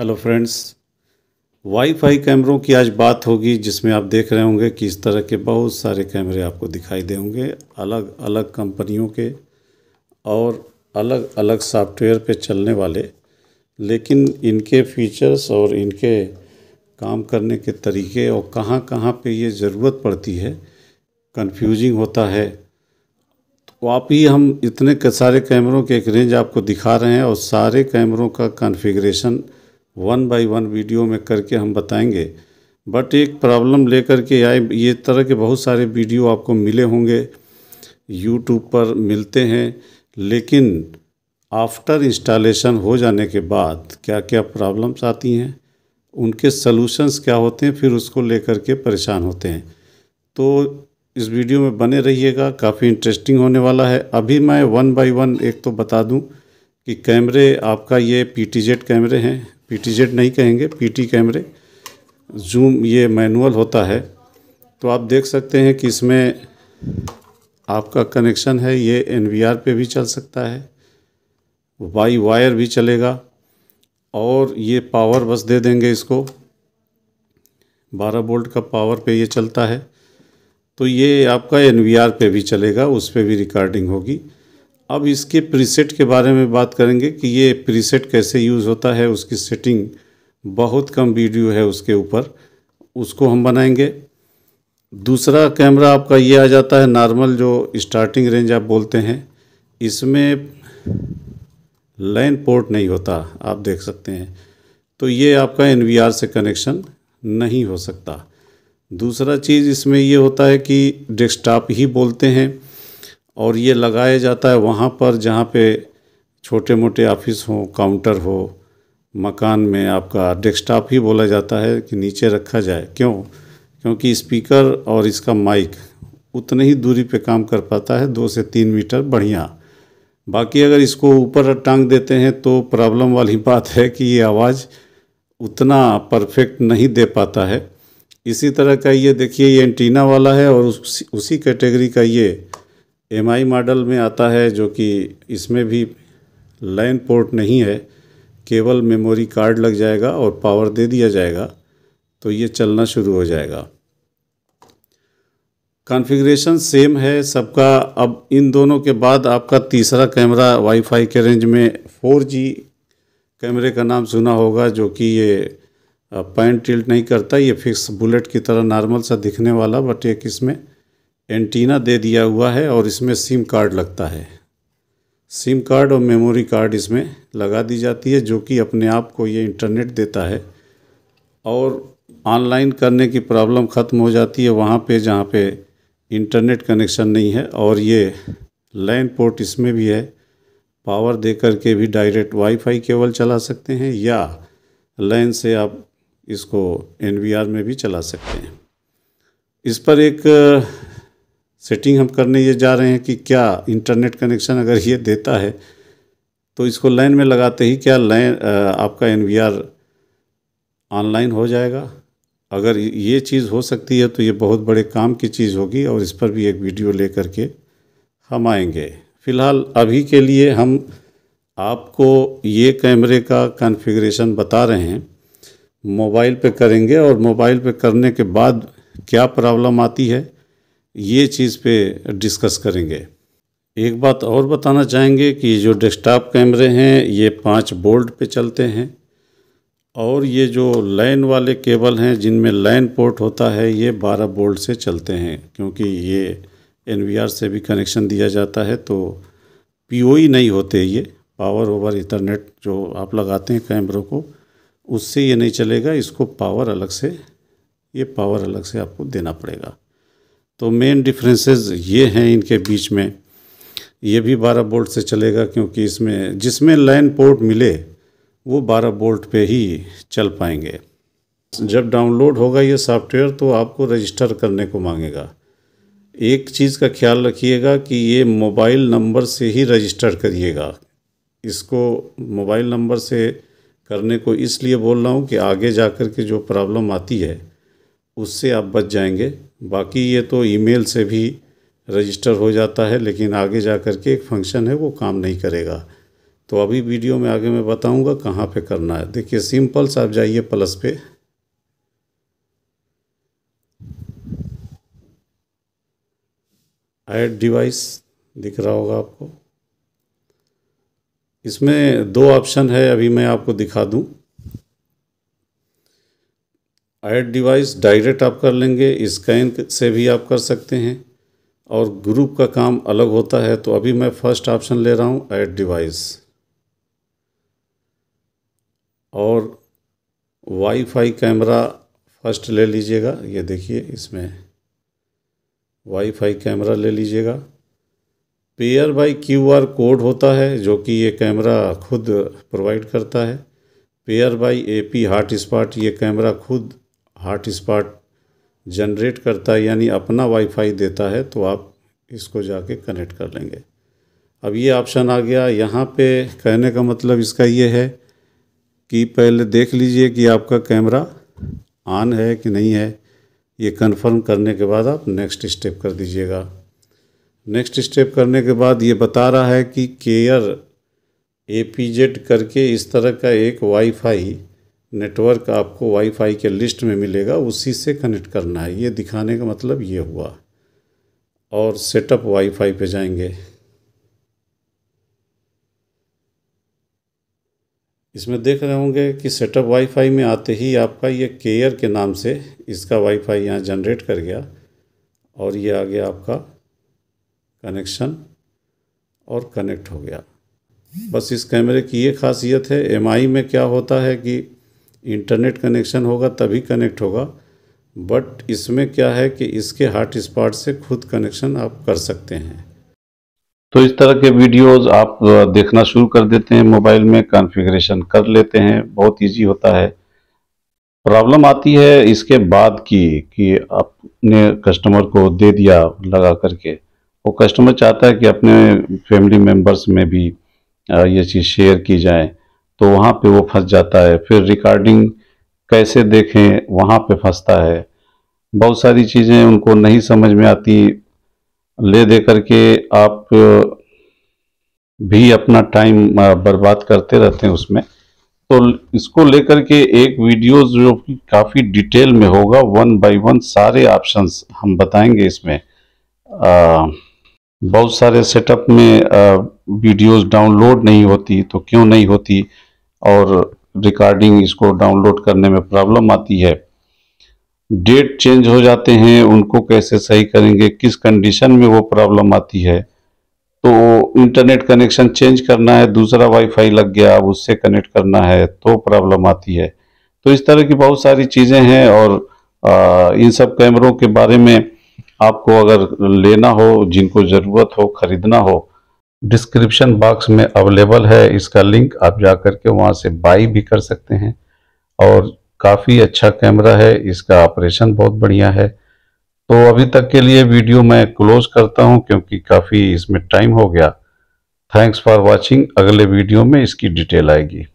hello friends wifi कैमरों की आज बात होगी जिसमें आप देख रहे होंगे कि इस तरह के बहुत सारे कैमरे आपको दिखाई देंगे अलग अलग कंपनियों के और अलग अलग सॉफ्टवेयर पे चलने वाले लेकिन इनके फीचर्स और इनके काम करने के तरीके और कहाँ कहाँ पे ये ज़रूरत पड़ती है कंफ्यूजिंग होता है तो आप ही हम इतने सारे कैमरों के एक रेंज आपको दिखा रहे हैं और सारे कैमरों का configuration one by one video में करके हम बताएंगे बट एक प्रॉब्लम लेकर के आए ये तरह के बहुत सारे वीडियो आपको मिले होंगे यूट्यूब पर मिलते हैं लेकिन आफ्टर इंस्टॉलेशन हो जाने के बाद क्या क्या प्रॉब्लम्स आती हैं उनके सलूशंस क्या होते हैं फिर उसको लेकर के परेशान होते हैं तो इस वीडियो में बने रहिएगा काफ़ी इंटरेस्टिंग होने वाला है अभी मैं वन बाय वन एक तो बता दूं कि कैमरे आपका ये पी कैमरे हैं पी नहीं कहेंगे पी कैमरे जूम ये मैनुअल होता है तो आप देख सकते हैं कि इसमें आपका कनेक्शन है ये एन पे भी चल सकता है वाई वायर भी चलेगा और ये पावर बस दे देंगे इसको 12 वोल्ट का पावर पे ये चलता है तो ये आपका एन पे भी चलेगा उस पर भी रिकॉर्डिंग होगी अब इसके प्रीसेट के बारे में बात करेंगे कि ये प्रीसेट कैसे यूज़ होता है उसकी सेटिंग बहुत कम वीडियो है उसके ऊपर उसको हम बनाएंगे दूसरा कैमरा आपका ये आ जाता है नॉर्मल जो स्टार्टिंग रेंज आप बोलते हैं इसमें लाइन पोर्ट नहीं होता आप देख सकते हैं तो ये आपका एन से कनेक्शन नहीं हो सकता दूसरा चीज़ इसमें ये होता है कि डेस्कटॉप ही बोलते हैं और ये लगाया जाता है वहाँ पर जहाँ पे छोटे मोटे ऑफिस हों काउंटर हो मकान में आपका डेस्कटॉप ही बोला जाता है कि नीचे रखा जाए क्यों क्योंकि स्पीकर और इसका माइक उतने ही दूरी पे काम कर पाता है दो से तीन मीटर बढ़िया बाकी अगर इसको ऊपर टांग देते हैं तो प्रॉब्लम वाली बात है कि ये आवाज़ उतना परफेक्ट नहीं दे पाता है इसी तरह का ये देखिए ये एंटीना वाला है और उस, उसी कैटेगरी का ये एम मॉडल में आता है जो कि इसमें भी लाइन पोर्ट नहीं है केवल मेमोरी कार्ड लग जाएगा और पावर दे दिया जाएगा तो ये चलना शुरू हो जाएगा कॉन्फ़िगरेशन सेम है सबका अब इन दोनों के बाद आपका तीसरा कैमरा वाईफाई के रेंज में 4G कैमरे का नाम सुना होगा जो कि ये पैंट टिल्ट नहीं करता ये फिक्स बुलेट की तरह नॉर्मल सा दिखने वाला बट एक इसमें एंटीना दे दिया हुआ है और इसमें सिम कार्ड लगता है सिम कार्ड और मेमोरी कार्ड इसमें लगा दी जाती है जो कि अपने आप को ये इंटरनेट देता है और ऑनलाइन करने की प्रॉब्लम ख़त्म हो जाती है वहाँ पे जहाँ पे इंटरनेट कनेक्शन नहीं है और ये लैंड पोर्ट इसमें भी है पावर दे करके भी डायरेक्ट वाईफाई केबल चला सकते हैं या लैन से आप इसको एन में भी चला सकते हैं इस पर एक सेटिंग हम करने ये जा रहे हैं कि क्या इंटरनेट कनेक्शन अगर ये देता है तो इसको लाइन में लगाते ही क्या लाइन आपका एन ऑनलाइन हो जाएगा अगर ये चीज़ हो सकती है तो ये बहुत बड़े काम की चीज़ होगी और इस पर भी एक वीडियो ले करके हम आएंगे फ़िलहाल अभी के लिए हम आपको ये कैमरे का कॉन्फ़िगरेशन बता रहे हैं मोबाइल पे करेंगे और मोबाइल पे करने के बाद क्या प्रॉब्लम आती है ये चीज़ पे डिस्कस करेंगे एक बात और बताना चाहेंगे कि जो डेस्कटॉप कैमरे हैं ये पाँच बोल्ट पे चलते हैं और ये जो लाइन वाले केबल हैं जिनमें लाइन पोर्ट होता है ये बारह बोल्ट से चलते हैं क्योंकि ये एन से भी कनेक्शन दिया जाता है तो पी नहीं होते ये पावर ओवर इंटरनेट जो आप लगाते हैं कैमरों को उससे ये नहीं चलेगा इसको पावर अलग से ये पावर अलग से आपको देना पड़ेगा तो मेन डिफरेंसेस ये हैं इनके बीच में ये भी 12 बोल्ट से चलेगा क्योंकि इसमें जिसमें लाइन पोर्ट मिले वो 12 बोल्ट पे ही चल पाएंगे जब डाउनलोड होगा ये सॉफ्टवेयर तो आपको रजिस्टर करने को मांगेगा एक चीज़ का ख्याल रखिएगा कि ये मोबाइल नंबर से ही रजिस्टर करिएगा इसको मोबाइल नंबर से करने को इसलिए बोल रहा हूँ कि आगे जा कर के जो प्रॉब्लम आती है उससे आप बच जाएंगे बाकी ये तो ईमेल से भी रजिस्टर हो जाता है लेकिन आगे जा कर के एक फंक्शन है वो काम नहीं करेगा तो अभी वीडियो में आगे मैं बताऊंगा कहाँ पे करना है देखिए सिंपल सा आप जाइए प्लस पे ऐड डिवाइस दिख रहा होगा आपको इसमें दो ऑप्शन है अभी मैं आपको दिखा दूं ऐड डिवाइस डायरेक्ट आप कर लेंगे स्कैन से भी आप कर सकते हैं और ग्रुप का काम अलग होता है तो अभी मैं फर्स्ट ऑप्शन ले रहा हूँ ऐड डिवाइस और वाईफाई कैमरा फर्स्ट ले लीजिएगा ये देखिए इसमें वाईफाई कैमरा ले लीजिएगा पेयर बाय क्यूआर कोड होता है जो कि ये कैमरा खुद प्रोवाइड करता है pair by AP hotspot ये कैमरा खुद हॉट स्पॉट जनरेट करता है यानी अपना वाईफाई देता है तो आप इसको जाके कनेक्ट कर लेंगे अब ये ऑप्शन आ गया यहाँ पे कहने का मतलब इसका ये है कि पहले देख लीजिए कि आपका कैमरा ऑन है कि नहीं है ये कंफर्म करने के बाद आप नेक्स्ट स्टेप कर दीजिएगा नेक्स्ट स्टेप करने के बाद ये बता रहा है कि केयर ए करके इस तरह का एक वाईफाई नेटवर्क आपको वाईफाई के लिस्ट में मिलेगा उसी से कनेक्ट करना है ये दिखाने का मतलब ये हुआ और सेटअप वाईफाई पे जाएंगे इसमें देख रहे होंगे कि सेटअप वाईफाई में आते ही आपका ये केयर के नाम से इसका वाईफाई यहाँ जनरेट कर गया और ये आ गया आपका कनेक्शन और कनेक्ट हो गया बस इस कैमरे की ये खासियत है एम में क्या होता है कि इंटरनेट कनेक्शन होगा तभी कनेक्ट होगा बट इसमें क्या है कि इसके हॉट स्पॉट से खुद कनेक्शन आप कर सकते हैं तो इस तरह के वीडियोस आप देखना शुरू कर देते हैं मोबाइल में कॉन्फ़िगरेशन कर लेते हैं बहुत इजी होता है प्रॉब्लम आती है इसके बाद की कि आपने कस्टमर को दे दिया लगा करके वो कस्टमर चाहता है कि अपने फैमिली मेम्बर्स में भी ये चीज़ शेयर की जाए तो वहाँ पे वो फंस जाता है फिर रिकॉर्डिंग कैसे देखें वहाँ पे फंसता है बहुत सारी चीज़ें उनको नहीं समझ में आती ले दे करके आप भी अपना टाइम बर्बाद करते रहते हैं उसमें तो इसको लेकर के एक वीडियो जो कि काफ़ी डिटेल में होगा वन बाय वन सारे ऑप्शंस हम बताएंगे इसमें आ, बहुत सारे सेटअप में वीडियोस डाउनलोड नहीं होती तो क्यों नहीं होती और रिकॉर्डिंग इसको डाउनलोड करने में प्रॉब्लम आती है डेट चेंज हो जाते हैं उनको कैसे सही करेंगे किस कंडीशन में वो प्रॉब्लम आती है तो इंटरनेट कनेक्शन चेंज करना है दूसरा वाईफाई लग गया अब उससे कनेक्ट करना है तो प्रॉब्लम आती है तो इस तरह की बहुत सारी चीज़ें हैं और आ, इन सब कैमरों के बारे में आपको अगर लेना हो जिनको ज़रूरत हो ख़रीदना हो डिस्क्रिप्शन बॉक्स में अवेलेबल है इसका लिंक आप जा कर के वहाँ से बाई भी कर सकते हैं और काफ़ी अच्छा कैमरा है इसका ऑपरेशन बहुत बढ़िया है तो अभी तक के लिए वीडियो मैं क्लोज करता हूँ क्योंकि काफ़ी इसमें टाइम हो गया थैंक्स फॉर वॉचिंग अगले वीडियो में इसकी डिटेल आएगी